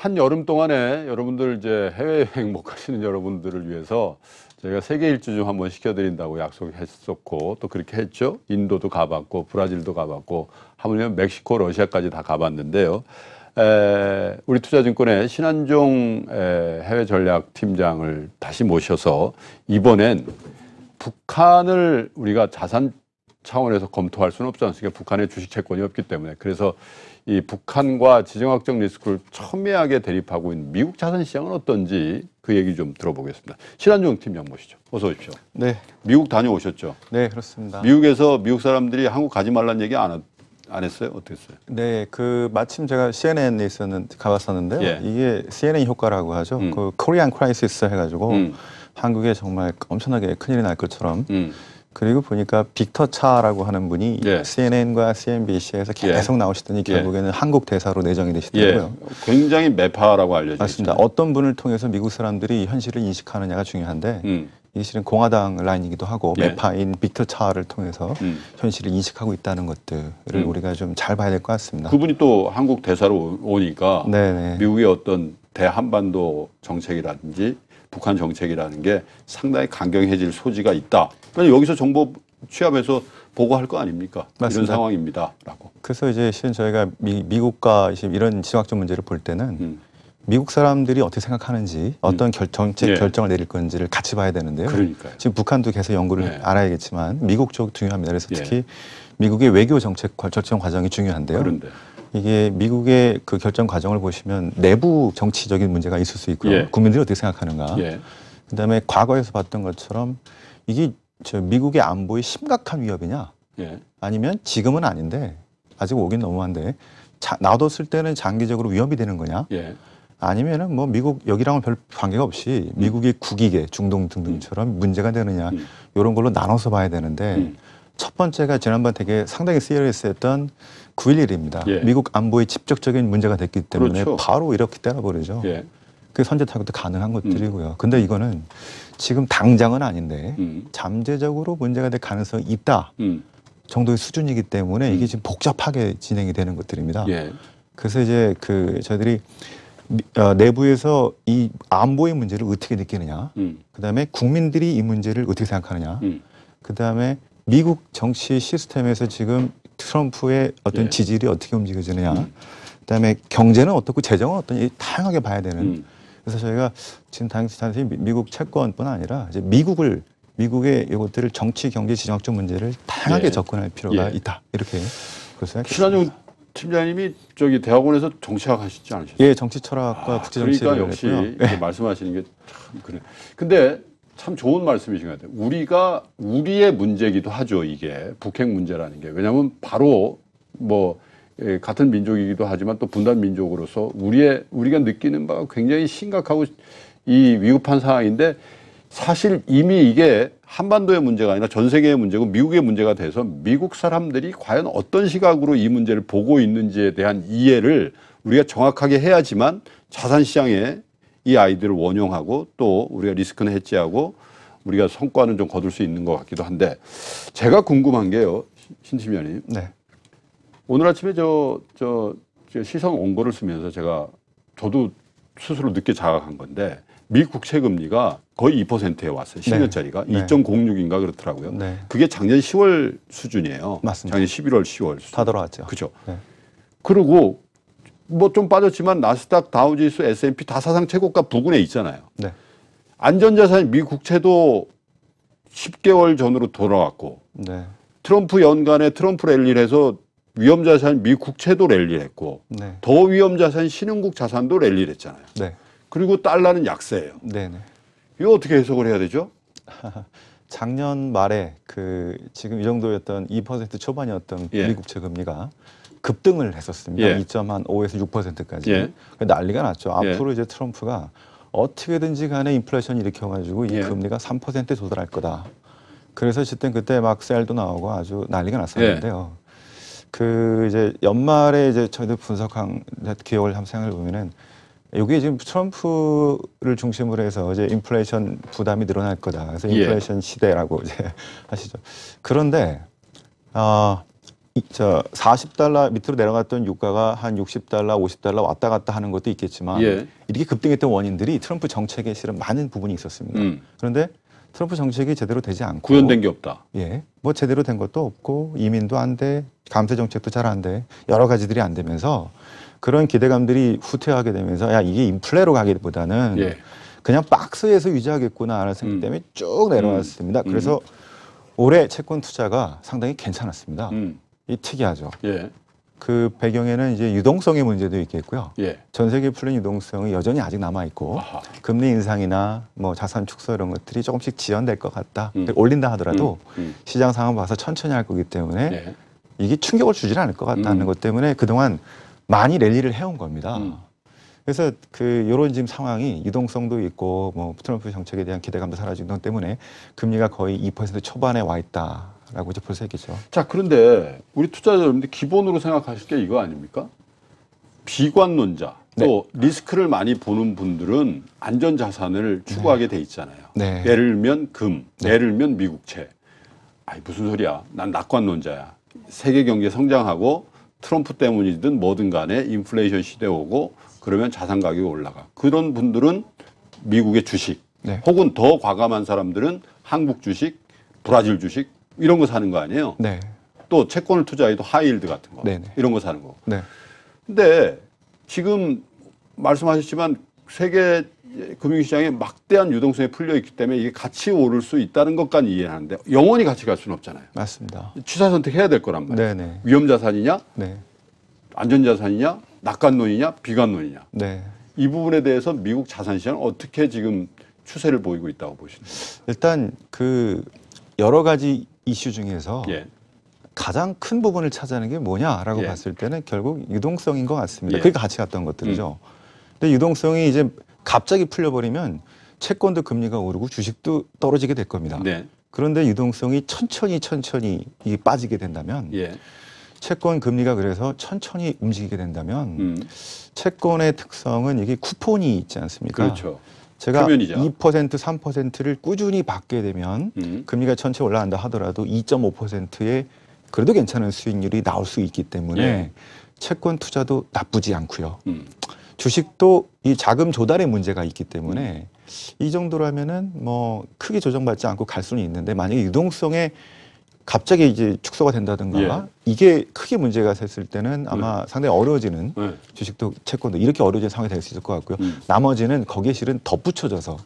한 여름 동안에 여러분들 이제 해외여행 못 가시는 여러분들을 위해서 제가 세계 일주 좀 한번 시켜드린다고 약속했었고 또 그렇게 했죠. 인도도 가봤고 브라질도 가봤고 하물며 멕시코, 러시아까지 다 가봤는데요. 에, 우리 투자증권의 신한종 에, 해외 전략 팀장을 다시 모셔서 이번엔 북한을 우리가 자산 차원에서 검토할 수는 없지 않습니까? 북한의 주식 채권이 없기 때문에 그래서 이 북한과 지정학적 리스크를 첨예하게 대립하고 있는 미국 자산 시장은 어떤지 그 얘기 좀 들어보겠습니다. 신한종 팀장 모시죠. 어서 오십시오. 네. 미국 다녀오셨죠? 네, 그렇습니다. 미국에서 미국 사람들이 한국 가지 말란 얘기 안, 안 했어요? 어떻어요 네, 그 마침 제가 CNN에 있었는 가봤었는데요. 예. 이게 CNN 효과라고 하죠. 음. 그 코리안 크라이시스 해가지고 음. 한국에 정말 엄청나게 큰일이 날 것처럼 음. 그리고 보니까 빅터 차라고 하는 분이 예. CNN과 CNBC에서 예. 계속 예. 나오시더니 결국에는 예. 한국 대사로 내정이 되시더라고요. 예. 굉장히 매파라고 알려져 맞습니다. 어떤 분을 통해서 미국 사람들이 현실을 인식하느냐가 중요한데 음. 이게 실은 공화당 라인이기도 하고 예. 매파인 빅터 차를 통해서 음. 현실을 인식하고 있다는 것들을 음. 우리가 좀 잘 봐야 될 것 같습니다. 그분이 또 한국 대사로 오니까 네네. 네. 미국의 어떤 대한반도 정책이라든지 북한 정책이라는 게 상당히 강경해질 소지가 있다. 그러니까 여기서 정보 취합해서 보고할 거 아닙니까? 맞습니다. 이런 상황입니다라고. 그래서 이제 실은 저희가 미, 국과 이런 지정학적 문제를 볼 때는 음. 미국 사람들이 어떻게 생각하는지 어떤 음. 결, 정책 예. 결정을 내릴 건지를 같이 봐야 되는데요. 그러니까요. 지금 북한도 계속 연구를 예. 알아야겠지만 미국 쪽 중요합니다. 그래서 예. 특히 예. 미국의 외교 정책 결정 과정이 중요한데요. 그런데. 이게 미국의 그 결정 과정을 보시면 내부 정치적인 문제가 있을 수 있고요. 예. 국민들이 어떻게 생각하는가. 예. 그다음에 과거에서 봤던 것처럼 이게 저 미국의 안보의 심각한 위협이냐. 예. 아니면 지금은 아닌데 아직 오긴 너무한데 자, 놔뒀을 때는 장기적으로 위협이 되는 거냐. 예. 아니면은 뭐 미국 여기랑은 별 관계가 없이 음. 미국의 국익에 중동 등등처럼 음. 문제가 되느냐 음. 이런 걸로 나눠서 봐야 되는데 음. 첫 번째가 지난번 되게 상당히 쓰여스했던 9.11입니다. 예. 미국 안보에 직접적인 문제가 됐기 때문에 그렇죠. 바로 이렇게 때려버리죠. 예. 그게 선제타격 도 가능한 것들이고요. 음. 근데 이거는 지금 당장은 아닌데 음. 잠재적으로 문제가 될 가능성이 있다 음. 정도의 수준이기 때문에 이게 음. 지금 복잡하게 진행이 되는 것들입니다. 예. 그래서 이제 그 저희들이 어, 내부에서 이 안보의 문제를 어떻게 느끼느냐, 음. 그다음에 국민들이 이 문제를 어떻게 생각하느냐, 음. 그다음에 미국 정치 시스템에서 지금 트럼프의 어떤 예. 지지율이 어떻게 움직여지느냐, 음. 그다음에 경제는 어떻고 재정은 어떤지 다양하게 봐야 되는. 음. 그래서 저희가 지금 당시 단순히 미국 채권뿐 아니라 이제 미국을 미국의 이것들을 정치 경제 지정학적 문제를 다양하게 예. 접근할 필요가 예. 있다 이렇게 그래서 신한용 팀장님이 저기 대학원에서 정치학 하시지 않으셨어요? 예, 정치 철학과 아, 국제 정치 그러니까 역시 했고요. 예. 말씀하시는 게 참 그래. 근데 참 좋은 말씀이신 것 같아요. 우리가 우리의 문제기도 하죠. 이게 북핵 문제라는 게 왜냐하면 바로 뭐 예, 같은 민족이기도 하지만 또 분단 민족으로서 우리의 우리가 느끼는 바가 굉장히 심각하고 이 위급한 상황인데 사실 이미 이게 한반도의 문제가 아니라 전 세계의 문제고 미국의 문제가 돼서 미국 사람들이 과연 어떤 시각으로 이 문제를 보고 있는지에 대한 이해를 우리가 정확하게 해야지만 자산 시장에 이아이들을 원용하고 또 우리가 리스크는 해지하고 우리가 성과는 좀 거둘 수 있는 것 같기도 한데 제가 궁금한 게요, 신심연님. 네. 오늘 아침에 저, 저, 저 시선 원고를 쓰면서 제가 저도 스스로 늦게 자각한 건데 미국 국채 금리가 거의 2%에 왔어요. 10년짜리가 네. 2.06인가 그렇더라고요. 네. 그게 작년 10월 수준이에요. 맞습니다. 작년 11월, 10월 수준. 다 들어왔죠. 그렇죠. 네. 그리고 뭐좀 빠졌지만 나스닥, 다우지수, S&P 다 사상 최고가 부근에 있잖아요. 네. 안전자산 미 국채도 10개월 전으로 돌아왔고 네. 트럼프 연간에 트럼프 랠리를 해서 위험자산 미 국채도 랠리를 했고 네. 더 위험자산 신흥국 자산도 랠리를 했잖아요. 네. 그리고 달러는 약세예요. 네네. 네. 이거 어떻게 해석을 해야 되죠? 작년 말에 그 지금 이 정도였던 2% 초반이었던 예. 미국채 금리가 급등을 했었습니다. 예. 2.5에서 6%까지. 예. 난리가 났죠. 예. 앞으로 예. 이제 트럼프가 어떻게든지 간에 인플레이션 이 일으켜가지고 이 예. 금리가 3%에 도달할 거다. 그래서 그때 그때 막 셀도 나오고 아주 난리가 났었는데요. 예. 그 이제 연말에 이제 저희들 분석한 기억을 한번 생각해 보면은 여기 지금 트럼프를 중심으로 해서 이제 인플레이션 부담이 늘어날 거다. 그래서 예. 인플레이션 예. 시대라고 이제 하시죠. 그런데 어, 자, 40달러 밑으로 내려갔던 유가가 한 60달러, 50달러 왔다 갔다 하는 것도 있겠지만 예. 이렇게 급등했던 원인들이 트럼프 정책에 실은 많은 부분이 있었습니다. 음. 그런데 트럼프 정책이 제대로 되지 않고 구현된 게 없다. 예. 뭐 제대로 된 것도 없고 이민도 안 돼. 감세 정책도 잘 안 돼. 여러 가지들이 안 되면서 그런 기대감들이 후퇴하게 되면서 야, 이게 인플레로 가기보다는 예. 그냥 박스에서 유지하겠구나라는 생각 음. 때문에 쭉 내려왔습니다. 음. 그래서 음. 올해 채권 투자가 상당히 괜찮았습니다. 음. 이 특이하죠. 예. 그 배경에는 이제 유동성의 문제도 있겠고요. 예. 전 세계 풀린 유동성이 여전히 아직 남아 있고 금리 인상이나 뭐 자산 축소 이런 것들이 조금씩 지연될 것 같다. 음. 올린다 하더라도 음. 음. 시장 상황 봐서 천천히 할 거기 때문에 예. 이게 충격을 주지는 않을 것 같다는 음. 것 때문에 그동안 많이 랠리를 해온 겁니다. 음. 그래서 그 요런 지금 상황이 유동성도 있고 뭐 트럼프 정책에 대한 기대감도 사라지는 것 때문에 금리가 거의 2% 초반에 와 있다. 라고 이제 볼수 있겠죠. 자, 그런데 우리 투자자 여러분들 기본으로 생각하실 게 이거 아닙니까? 비관론자, 네. 또 리스크를 많이 보는 분들은 안전자산을 추구하게 네. 돼 있잖아요. 네. 예를 들면 금, 네. 예를 들면 미국채. 아이, 무슨 소리야. 난 낙관론자야. 세계 경제 성장하고 트럼프 때문이든 뭐든 간에 인플레이션 시대 오고 그러면 자산 가격이 올라가. 그런 분들은 미국의 주식, 네. 혹은 더 과감한 사람들은 한국 주식, 브라질 주식, 이런 거 사는 거 아니에요? 네. 또 채권을 투자해도 하이힐드 같은 거 네네. 네. 이런 거 사는 거. 네. 근데 지금 말씀하셨지만 세계 금융시장에 막대한 유동성이 풀려 있기 때문에 이게 같이 오를 수 있다는 것까지 이해하는데 영원히 같이 갈 수는 없잖아요. 맞습니다. 취사 선택해야 될 거란 말이에요. 네네. 네. 위험 자산이냐, 네. 안전 자산이냐, 낙관론이냐, 비관론이냐. 네. 이 부분에 대해서 미국 자산 시장은 어떻게 지금 추세를 보이고 있다고 보시나요? 일단 그 여러 가지 이슈 중에서 예. 가장 큰 부분을 차지하는 게 뭐냐라고 예. 봤을 때는 결국 유동성인 것 같습니다. 예. 그게 같이 갔던 것들이죠. 음. 근데 유동성이 이제 갑자기 풀려버리면 채권도 금리가 오르고 주식도 떨어지게 될 겁니다. 네. 그런데 유동성이 천천히 천천히 빠지게 된다면 예. 채권 금리가 그래서 천천히 움직이게 된다면 음. 채권의 특성은 이게 쿠폰이 있지 않습니까? 그렇죠. 제가 표면이자. 2% 3%를 꾸준히 받게 되면 음. 금리가 천천히 올라간다 하더라도 2.5%의 그래도 괜찮은 수익률이 나올 수 있기 때문에 예. 채권 투자도 나쁘지 않고요. 음. 주식도 이 자금 조달의 문제가 있기 때문에 음. 이 정도라면은 뭐 크게 조정받지 않고 갈 수는 있는데 만약에 유동성에 갑자기 이제 축소가 된다든가 예. 이게 크게 문제가 됐을 때는 아마 네. 상당히 어려워지는 네. 주식도 채권도 이렇게 어려워지는 상황이 될 수 있을 것 같고요. 음. 나머지는 거기에 실은 덧붙여져서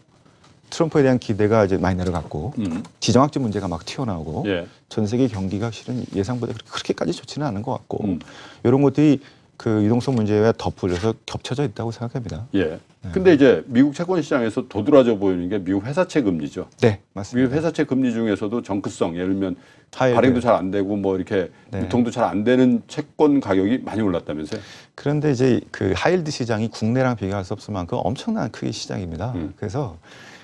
트럼프에 대한 기대가 이제 많이 내려갔고 음. 지정학적 문제가 막 튀어나오고 예. 전 세계 경기가 실은 예상보다 그렇게까지 좋지는 않은 것 같고 음. 이런 것들이 그 유동성 문제와 덧붙여서 겹쳐져 있다고 생각합니다. 예. 네. 근데 이제 미국 채권 시장에서 도드라져 보이는 게 미국 회사채 금리죠. 네, 맞습니다. 미국 회사채 금리 중에서도 정크성, 예를 들면 타일. 발행도 잘 안 되고 뭐 이렇게 네. 유통도 잘 안 되는 채권 가격이 많이 올랐다면서요? 그런데 이제 그 하일드 시장이 국내랑 비교할 수 없을 만큼 엄청난 크기 시장입니다. 음. 그래서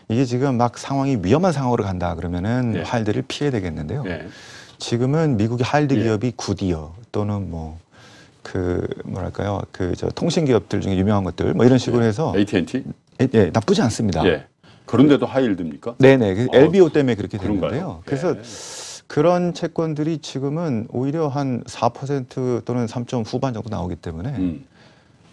이게 지금 막 상황이 위험한 상황으로 간다 그러면은 예. 하일드를 피해야 되겠는데요. 예. 지금은 미국의 하일드 예. 기업이 굿이어 또는 뭐그 뭐랄까요 그 저 통신 기업들 중에 유명한 것들 뭐 이런 식으로 예. 해서 AT&T 예, 예, 나쁘지 않습니다. 예. 그런데도 하이힐드입니까? 네네 그 LBO 아, 때문에 그렇게 되는데요그래서 예. 그런 채권들이 지금은 오히려 한 4% 또는 3점 후반 정도 나오기 때문에 음.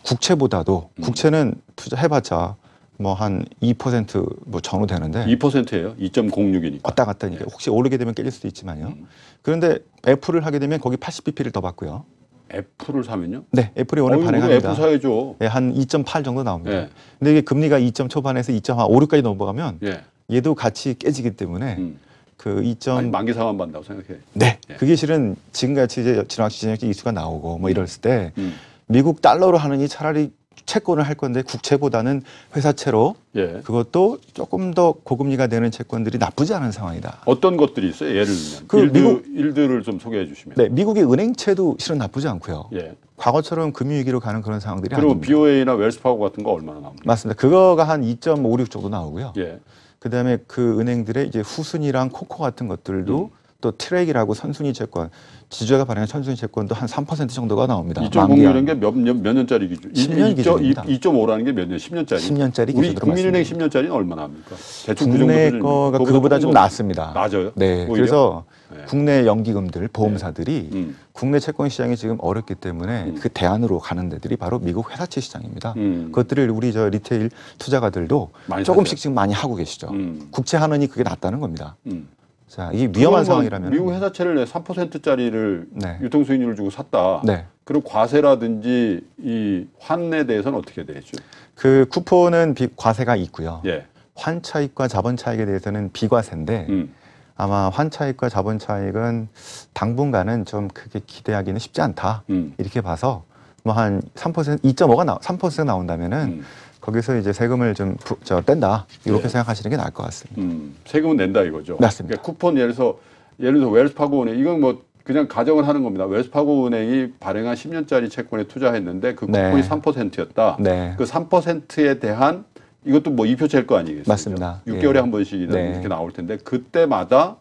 국채보다도 음. 국채는 투자해봤자 뭐 한 2%뭐 전후 되는데 2%예요. 2.06이니까. 왔다 갔다 니까 혹시 오르게 되면 깨질 수도 있지만요. 음. 그런데 애플을 하게 되면 거기 80bp를 더 받고요. 애플을 사면요? 네, 애플이 오늘 반이발합니다 애플 사야죠. 네, 예, 한2.8 정도 나옵니다. 예. 근데 이게 금리가 2점 초반에서 2.56까지 넘어가면 예. 얘도 같이 깨지기 때문에 음. 그 2점 아니, 만기 상환 받는다고 생각해. 네, 예. 그게 실은 지금같이 이제 지나치 진역이 이수가 나오고 뭐이럴때 음. 음. 미국 달러로 하느니 차라리 채권을 할 건데 국채보다는 회사채로 예. 그것도 조금 더 고금리가 되는 채권들이 나쁘지 않은 상황이다. 어떤 것들이 있어요? 예를 들면 그 일드, 미국, 일들을 좀 소개해 주시면. 네, 미국의 은행채도 실은 나쁘지 않고요. 예. 과거처럼 금융위기로 가는 그런 상황들이 그리고 아닙니다. BOA나 웰스파고 같은 거 얼마나 나옵니까? 맞습니다. 그거가 한 2.56 정도 나오고요. 예. 그다음에 그 은행들의 이제 후순이랑 코코 같은 것들도 음. 또 트랙이라고 선순위 채권, 지주가 발행한 선순위 채권도 한 3% 정도가 나옵니다. 2 0이라는 게몇 몇, 몇 년짜리 기준? 10년 기준입니다. 2.5라는 게 몇 년? 10년짜리? 10년짜리 우리 국민은행 10년짜리는 얼마나 합니까? 대충 그 국내 거가 그보다좀 낮습니다. 낮아요? 네. 오히려? 그래서 네. 국내 연기금들, 보험사들이 네. 음. 국내 채권 시장이 지금 어렵기 때문에 음. 그 대안으로 가는 데들이 바로 미국 회사채 시장입니다. 음. 그것들을 우리 저 리테일 투자가들도 조금씩 사세요. 지금 많이 하고 계시죠. 음. 국채 한원이 그게 낫다는 겁니다. 음. 자, 이 위험한 상황이라면 미국 회사채를 3%짜리를 네. 유통 수익률을 주고 샀다. 네. 그럼 과세라든지 이 환에 대해서는 어떻게 되죠? 그 쿠폰은 비, 과세가 있고요. 예. 환 차익과 자본 차익에 대해서는 비과세인데 음. 아마 환 차익과 자본 차익은 당분간은 좀 크게 기대하기는 쉽지 않다. 음. 이렇게 봐서 뭐 한3% 2.5가 나3% 나온다면은 음. 거기서 이제 세금을 좀 부, 저, 뗀다 이렇게 예. 생각하시는 게 나을 것 같습니다. 음, 세금은 낸다 이거죠. 맞습니다. 그러니까 쿠폰 예를 들어서 예를 들어 웰스파고은행 이건 뭐 그냥 가정을 하는 겁니다. 웰스파고은행이 발행한 10년짜리 채권에 투자했는데 그 네. 쿠폰이 네. 3%였다. 네. 그 3%에 대한 이것도 뭐 이표채일 거아니겠습니 맞습니다. 6개월에 예. 한 번씩이나 네. 이렇게 나올 텐데 그때마다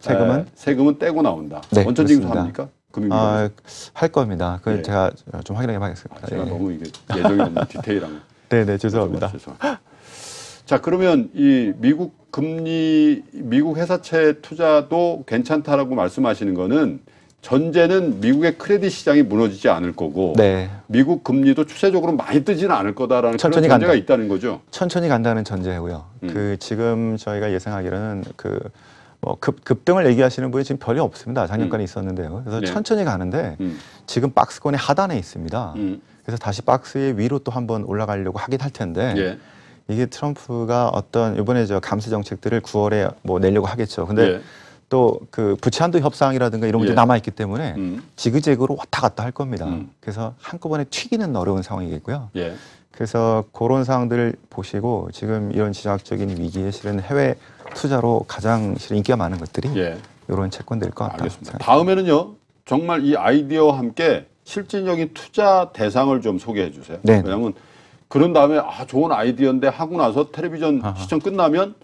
세금은 에, 세금은 떼고 나온다. 네, 원천 징수합니까? 금할 아, 겁니다. 그 예. 제가 좀 확인하게 하겠습니다. 아, 제가 예. 너무 이게 예정이 없는 디테일한 네네 네, 아, 죄송합니다. 자 그러면 이 미국 금리 미국 회사채 투자도 괜찮다라고 말씀하시는 거는 전제는 미국의 크레딧 시장이 무너지지 않을 거고 네. 미국 금리도 추세적으로 많이 뜨지는 않을 거다라는 천천히 그런 전제가 간다. 있다는 거죠. 천천히 간다는 전제고요. 음. 그 지금 저희가 예상하기로는 그뭐 급, 급등을 얘기하시는 분이 지금 별이 없습니다. 작년까지 음. 있었는데요. 그래서 네. 천천히 가는데 음. 지금 박스권의 하단에 있습니다. 음. 그래서 다시 박스의 위로 또 한번 올라가려고 하긴 할 텐데 예. 이게 트럼프가 어떤 이번에 저 감세 정책들을 9월에 뭐 내려고 하겠죠. 근데 예. 또그 부채한도 협상이라든가 이런 게 예. 남아있기 때문에 음. 지그재그로 왔다 갔다 할 겁니다. 음. 그래서 한꺼번에 튀기는 어려운 상황이겠고요. 예. 그래서 그런 사항들 보시고 지금 이런 지정적인 위기에 실은 해외 투자로 가장 실은 인기가 많은 것들이 예. 이런 채권들일 것 같다. 알겠습니다. 다음에는요. 정말 이 아이디어와 함께 실질적인 투자 대상을 좀 소개해 주세요. 네. 왜냐하면 그런 다음에 아 좋은 아이디어인데 하고 나서 텔레비전 아하. 시청 끝나면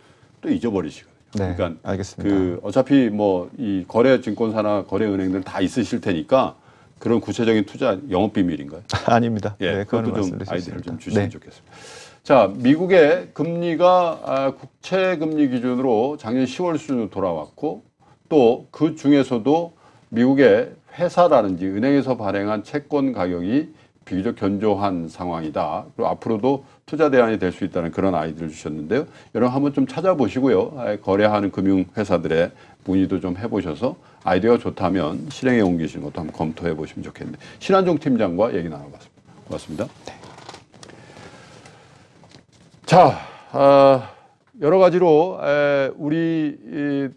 또 잊어버리시거든요. 네, 그러니까 알겠습니다. 그 어차피 뭐 이 거래증권사나 거래은행들 다 있으실 테니까 그런 구체적인 투자 영업 비밀인가요? 아닙니다. 예, 네, 그것도 좀 아이디어를 좀 주시면 네. 좋겠습니다. 자, 미국의 금리가 아, 국채 금리 기준으로 작년 10월 수준으로 돌아왔고 또 그 중에서도 미국의 회사라든지 은행에서 발행한 채권 가격이 비교적 견조한 상황이다. 그리고 앞으로도 투자 대안이 될 수 있다는 그런 아이디어를 주셨는데요. 여러분 한번 좀 찾아보시고요. 아, 거래하는 금융회사들의 문의도 좀 해보셔서 아이디어가 좋다면 실행에 옮기시는 것도 한번 검토해 보시면 좋겠는데 신한종 팀장과 얘기 나눠봤습니다. 고맙습니다. 네. 자, 아, 여러 가지로 에, 우리 이,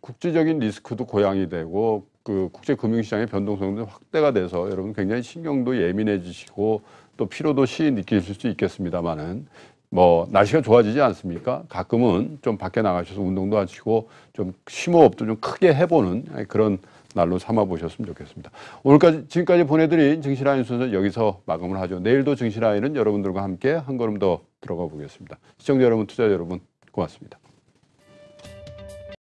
국제적인 리스크도 고양이 되고 그 국제 금융시장의 변동성도 확대가 돼서 여러분 굉장히 신경도 예민해지시고 또 피로도시 느끼실 수 있겠습니다만은 뭐 날씨가 좋아지지 않습니까? 가끔은 좀 밖에 나가셔서 운동도 하시고 좀 심호흡도 좀 크게 해보는 그런 날로 삼아 보셨으면 좋겠습니다. 오늘까지 지금까지 보내드린 증시라인 순서 여기서 마감을 하죠. 내일도 증시라인은 여러분들과 함께 한 걸음 더 들어가 보겠습니다. 시청자 여러분, 투자 여러분 고맙습니다.